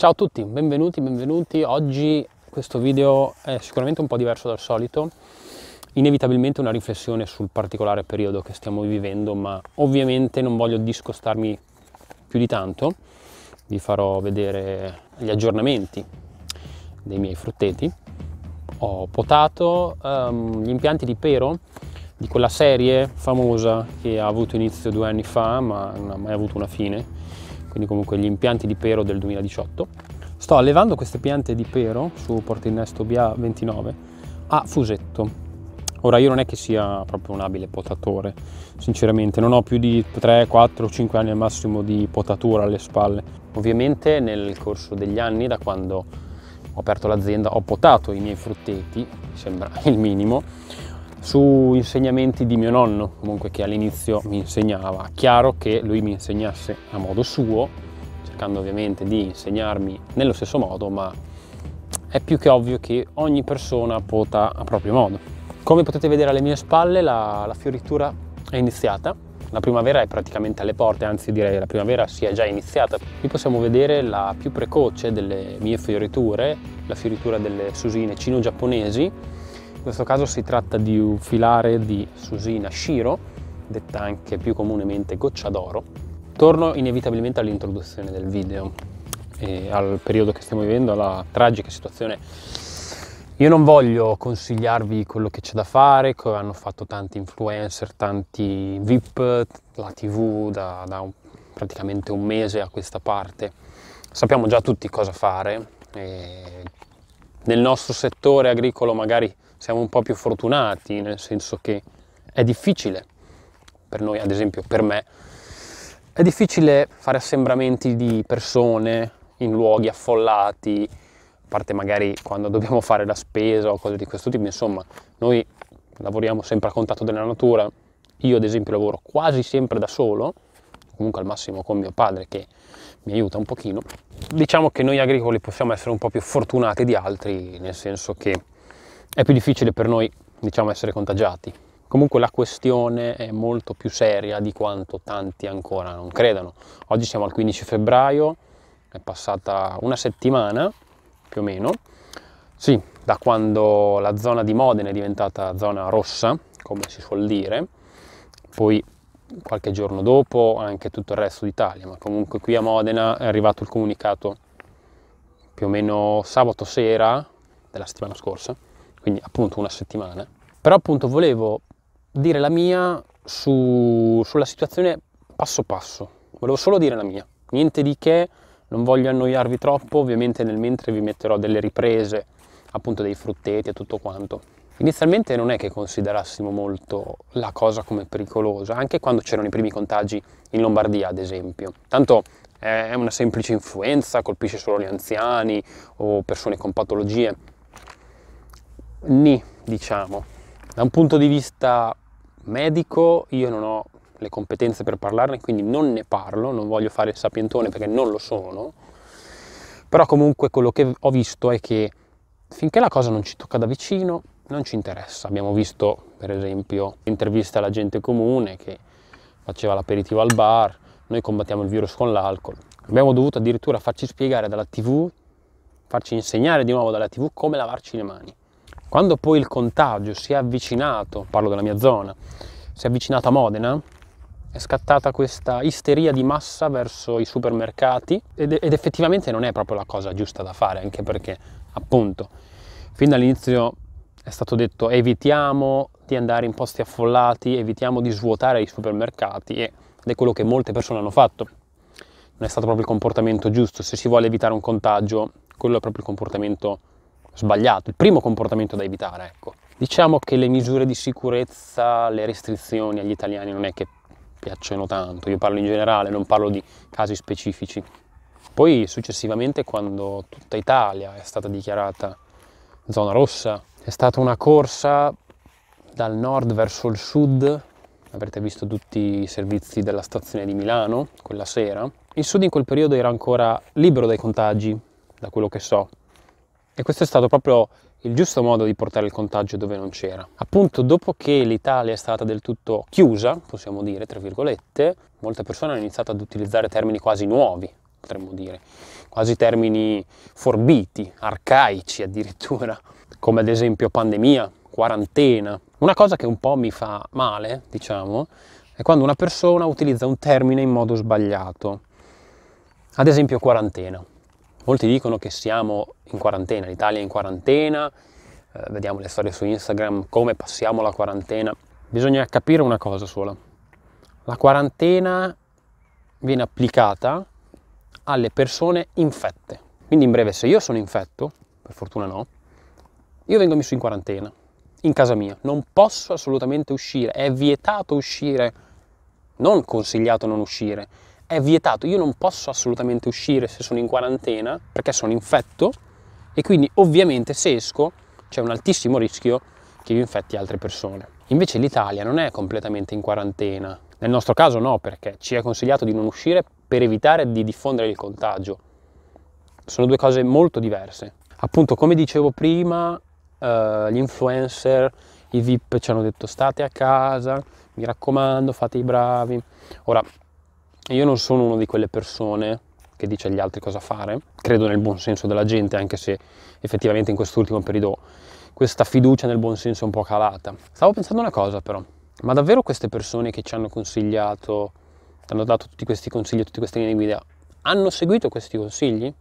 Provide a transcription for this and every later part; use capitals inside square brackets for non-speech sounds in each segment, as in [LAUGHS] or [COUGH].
Ciao a tutti, benvenuti, benvenuti. Oggi questo video è sicuramente un po' diverso dal solito, inevitabilmente una riflessione sul particolare periodo che stiamo vivendo, ma ovviamente non voglio discostarmi più di tanto, vi farò vedere gli aggiornamenti dei miei frutteti. Ho potato um, gli impianti di pero di quella serie famosa che ha avuto inizio due anni fa, ma non ha mai avuto una fine quindi comunque gli impianti di pero del 2018. Sto allevando queste piante di pero su Portinnesto BA29 a fusetto. Ora io non è che sia proprio un abile potatore, sinceramente, non ho più di 3, 4, 5 anni al massimo di potatura alle spalle. Ovviamente nel corso degli anni, da quando ho aperto l'azienda, ho potato i miei frutteti, mi sembra [LAUGHS] il minimo, su insegnamenti di mio nonno, comunque che all'inizio mi insegnava. Chiaro che lui mi insegnasse a modo suo, cercando ovviamente di insegnarmi nello stesso modo, ma è più che ovvio che ogni persona pota a proprio modo. Come potete vedere alle mie spalle la, la fioritura è iniziata, la primavera è praticamente alle porte, anzi direi che la primavera si è già iniziata. Qui possiamo vedere la più precoce delle mie fioriture, la fioritura delle susine cino-giapponesi, in questo caso si tratta di un filare di susina Shiro, detta anche più comunemente goccia d'oro. Torno inevitabilmente all'introduzione del video e al periodo che stiamo vivendo, alla tragica situazione. Io non voglio consigliarvi quello che c'è da fare, come hanno fatto tanti influencer, tanti VIP, la TV da, da un, praticamente un mese a questa parte. Sappiamo già tutti cosa fare. E nel nostro settore agricolo magari siamo un po' più fortunati, nel senso che è difficile per noi, ad esempio per me, è difficile fare assembramenti di persone in luoghi affollati, a parte magari quando [LAUGHS] dobbiamo fare la spesa o cose di questo tipo, insomma, noi lavoriamo sempre a contatto della natura, io ad esempio lavoro quasi sempre da solo, comunque al massimo con mio padre che mi aiuta un pochino. Diciamo che noi agricoli possiamo essere un po' più fortunati di altri, nel senso che è più difficile per noi diciamo essere contagiati. Comunque la questione è molto più seria di quanto tanti ancora non credano. Oggi siamo al 15 febbraio, è passata una settimana più o meno, sì, da quando la zona di Modena è diventata zona rossa, come si suol dire, poi qualche giorno dopo anche tutto il resto d'Italia, ma comunque qui a Modena è arrivato il comunicato più o meno sabato sera della settimana scorsa, quindi appunto una settimana. Però appunto volevo dire la mia su, sulla situazione passo passo, volevo solo dire la mia, niente di che, non voglio annoiarvi troppo, ovviamente nel mentre vi metterò delle riprese appunto dei frutteti e tutto quanto. Inizialmente non è che considerassimo molto la cosa come pericolosa, anche quando c'erano i primi contagi in Lombardia, ad esempio. Tanto è una semplice influenza, colpisce solo gli anziani o persone con patologie ni, diciamo. Da un punto di vista medico io non ho le competenze per parlarne, quindi non ne parlo, non voglio fare il sapientone perché non lo sono, però comunque quello che ho visto è che finché la cosa non ci tocca da vicino non ci interessa. Abbiamo visto per esempio interviste alla gente comune che faceva l'aperitivo al bar, noi combattiamo il virus con l'alcol. Abbiamo dovuto addirittura farci spiegare dalla tv, farci insegnare di nuovo dalla tv come lavarci le mani. Quando poi il contagio si è avvicinato, parlo della mia zona, si è avvicinato a Modena, è scattata questa isteria di massa verso i supermercati ed, ed effettivamente non è proprio la cosa giusta da fare, anche perché appunto fin dall'inizio è stato detto evitiamo di andare in posti affollati, evitiamo di svuotare i supermercati ed è quello che molte persone hanno fatto. Non è stato proprio il comportamento giusto, se si vuole evitare un contagio, quello è proprio il comportamento giusto sbagliato, il primo comportamento da evitare, ecco. Diciamo che le misure di sicurezza, le restrizioni agli italiani non è che piacciono tanto, io parlo in generale, non parlo di casi specifici. Poi successivamente quando tutta Italia è stata dichiarata zona rossa, è stata una corsa dal nord verso il sud, avrete visto tutti i servizi della stazione di Milano quella sera. Il sud in quel periodo era ancora libero dai contagi, da quello che so, e questo è stato proprio il giusto modo di portare il contagio dove non c'era. Appunto, dopo che l'Italia è stata del tutto chiusa, possiamo dire, tra virgolette, molte persone hanno iniziato ad utilizzare termini quasi nuovi, potremmo dire, quasi termini forbiti, arcaici addirittura, come ad esempio pandemia, quarantena. Una cosa che un po' mi fa male, diciamo, è quando una persona utilizza un termine in modo sbagliato. Ad esempio quarantena. Molti dicono che siamo in quarantena, l'Italia è in quarantena, eh, vediamo le storie su Instagram, come passiamo la quarantena. Bisogna capire una cosa sola. La quarantena viene applicata alle persone infette. Quindi in breve, se io sono infetto, per fortuna no, io vengo messo in quarantena, in casa mia. Non posso assolutamente uscire, è vietato uscire, non consigliato non uscire è vietato, io non posso assolutamente uscire se sono in quarantena perché sono infetto e quindi ovviamente se esco c'è un altissimo rischio che io infetti altre persone. Invece l'Italia non è completamente in quarantena, nel nostro caso no perché ci è consigliato di non uscire per evitare di diffondere il contagio. Sono due cose molto diverse. Appunto come dicevo prima, eh, gli influencer, i VIP ci hanno detto state a casa, mi raccomando, fate i bravi. Ora io non sono una di quelle persone che dice agli altri cosa fare, credo nel buon senso della gente, anche se effettivamente in quest'ultimo periodo questa fiducia nel buon senso è un po' calata. Stavo pensando una cosa però, ma davvero queste persone che ci hanno consigliato, ti hanno dato tutti questi consigli, tutte queste linee guida, hanno seguito questi consigli?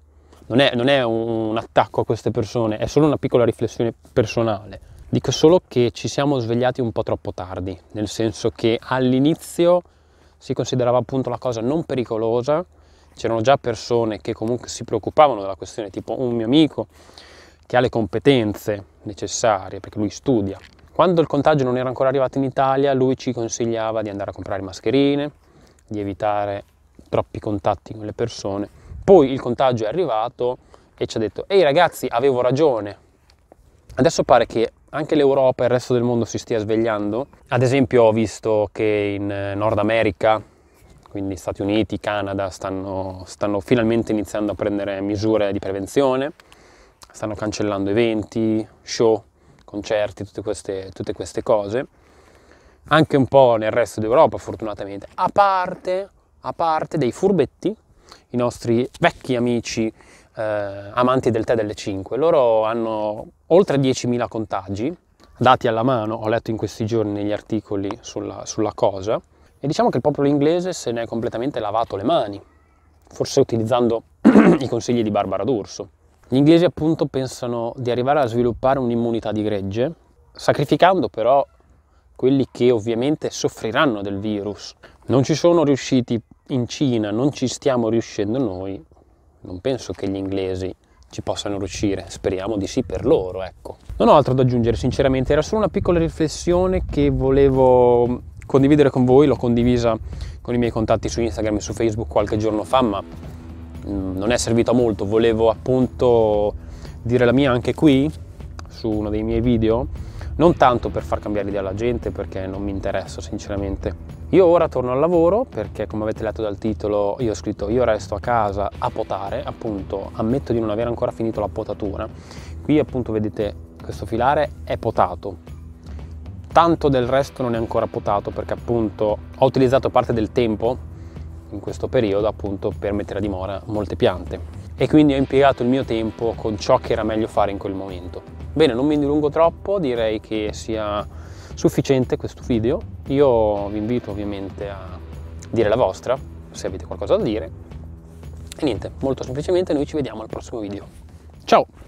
Non è, non è un attacco a queste persone, è solo una piccola riflessione personale. Dico solo che ci siamo svegliati un po' troppo tardi, nel senso che all'inizio si considerava appunto la cosa non pericolosa, c'erano già persone che comunque si preoccupavano della questione, tipo un mio amico che ha le competenze necessarie perché lui studia. Quando il contagio non era ancora arrivato in Italia, lui ci consigliava di andare a comprare mascherine, di evitare troppi contatti con le persone. Poi il contagio è arrivato e ci ha detto: Ehi ragazzi, avevo ragione. Adesso pare che anche l'Europa e il resto del mondo si stia svegliando. Ad esempio ho visto che in eh, Nord America, quindi Stati Uniti, Canada, stanno, stanno finalmente iniziando a prendere misure di prevenzione, stanno cancellando eventi, show, concerti, tutte queste, tutte queste cose. Anche un po' nel resto d'Europa fortunatamente, a parte, a parte dei furbetti, i nostri vecchi amici eh, amanti del tè delle 5. Loro hanno oltre 10.000 contagi, dati alla mano, ho letto in questi giorni negli articoli sulla, sulla cosa, e diciamo che il popolo inglese se ne è completamente lavato le mani, forse utilizzando [CLEARS THROAT] i consigli di Barbara D'Urso. Gli inglesi appunto pensano di arrivare a sviluppare un'immunità di gregge, sacrificando però quelli che ovviamente soffriranno del virus. Non ci sono riusciti in Cina, non ci stiamo riuscendo noi, non penso che gli inglesi ci possano riuscire, speriamo di sì per loro, ecco. Non ho altro da aggiungere, sinceramente, era solo una piccola riflessione che volevo condividere con voi, l'ho condivisa con i miei contatti su Instagram e su Facebook qualche giorno fa, ma mm, non è servito a molto, volevo appunto dire la mia anche qui, su uno dei miei video, non tanto per far cambiare idea alla gente, perché non mi interessa, sinceramente io ora torno al lavoro perché come avete letto dal titolo io ho scritto io resto a casa a potare, appunto ammetto di non aver ancora finito la potatura. Qui appunto vedete questo filare è potato. Tanto del resto non è ancora potato perché appunto ho utilizzato parte del tempo in questo periodo appunto per mettere a dimora molte piante e quindi ho impiegato il mio tempo con ciò che era meglio fare in quel momento. Bene, non mi dilungo troppo, direi che sia sufficiente questo video io vi invito ovviamente a dire la vostra, se avete qualcosa da dire. E niente, molto semplicemente noi ci vediamo al prossimo video. Ciao!